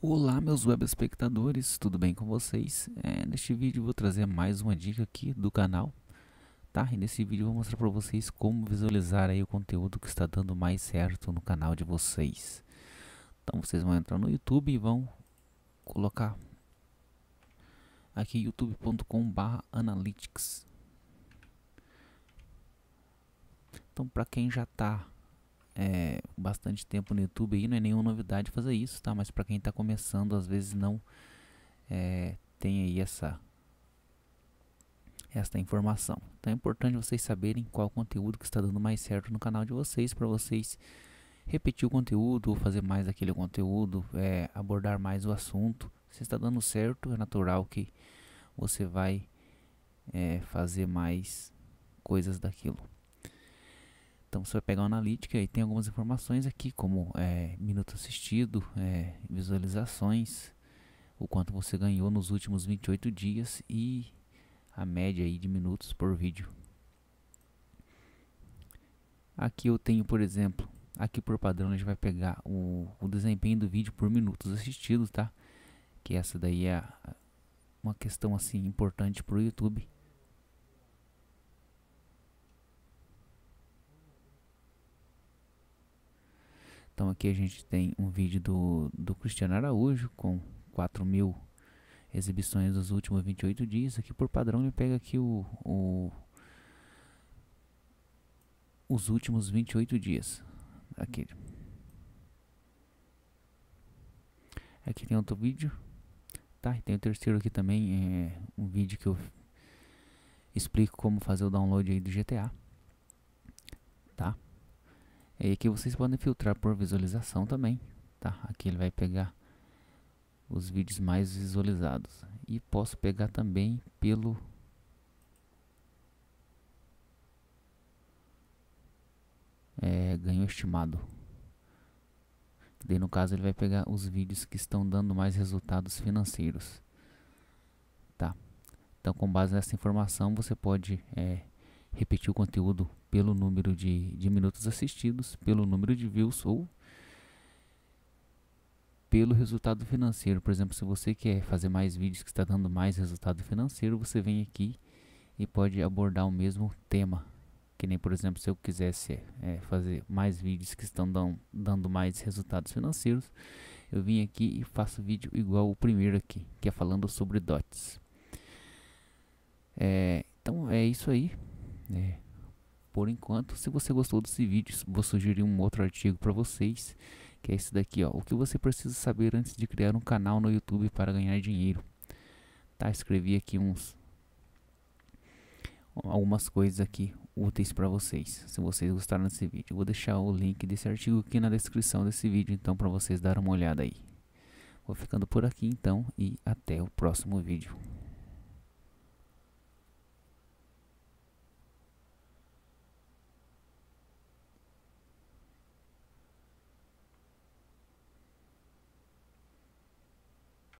Olá meus web espectadores, tudo bem com vocês? É, neste vídeo vou trazer mais uma dica aqui do canal tá? E nesse vídeo vou mostrar para vocês como visualizar aí o conteúdo que está dando mais certo no canal de vocês Então vocês vão entrar no YouTube e vão colocar aqui youtube.com analytics Então para quem já está é, bastante tempo no YouTube aí, não é nenhuma novidade fazer isso, tá? Mas para quem está começando, às vezes não é, tem aí essa esta informação. Então é importante vocês saberem qual conteúdo que está dando mais certo no canal de vocês para vocês repetir o conteúdo, fazer mais daquele conteúdo, é, abordar mais o assunto. Se está dando certo, é natural que você vai é, fazer mais coisas daquilo. Então você vai pegar o analítica e tem algumas informações aqui, como é, minuto assistido, é, visualizações, o quanto você ganhou nos últimos 28 dias e a média aí de minutos por vídeo. Aqui eu tenho, por exemplo, aqui por padrão a gente vai pegar o, o desempenho do vídeo por minutos assistidos, tá? Que essa daí é uma questão assim importante para o YouTube Então aqui a gente tem um vídeo do, do Cristiano Araújo com 4 mil exibições nos últimos 28 dias. Aqui por padrão ele pega aqui o, o os últimos 28 dias. Aqui. Aqui tem outro vídeo. Tá, e tem o terceiro aqui também, é um vídeo que eu explico como fazer o download aí do GTA. Tá? É e aqui vocês podem filtrar por visualização também, tá? Aqui ele vai pegar os vídeos mais visualizados. E posso pegar também pelo é, ganho estimado. Daí no caso ele vai pegar os vídeos que estão dando mais resultados financeiros. Tá? Então com base nessa informação você pode é, repetir o conteúdo pelo número de, de minutos assistidos, pelo número de views ou pelo resultado financeiro. Por exemplo, se você quer fazer mais vídeos que está dando mais resultado financeiro, você vem aqui e pode abordar o mesmo tema. Que nem, por exemplo, se eu quisesse é, fazer mais vídeos que estão dão, dando mais resultados financeiros, eu vim aqui e faço vídeo igual o primeiro aqui, que é falando sobre DOTS. É, então é isso aí. É por enquanto. Se você gostou desse vídeo, vou sugerir um outro artigo para vocês, que é esse daqui, ó. O que você precisa saber antes de criar um canal no YouTube para ganhar dinheiro. Tá, escrevi aqui uns algumas coisas aqui úteis para vocês. Se vocês gostaram desse vídeo, vou deixar o link desse artigo aqui na descrição desse vídeo, então para vocês darem uma olhada aí. Vou ficando por aqui então e até o próximo vídeo.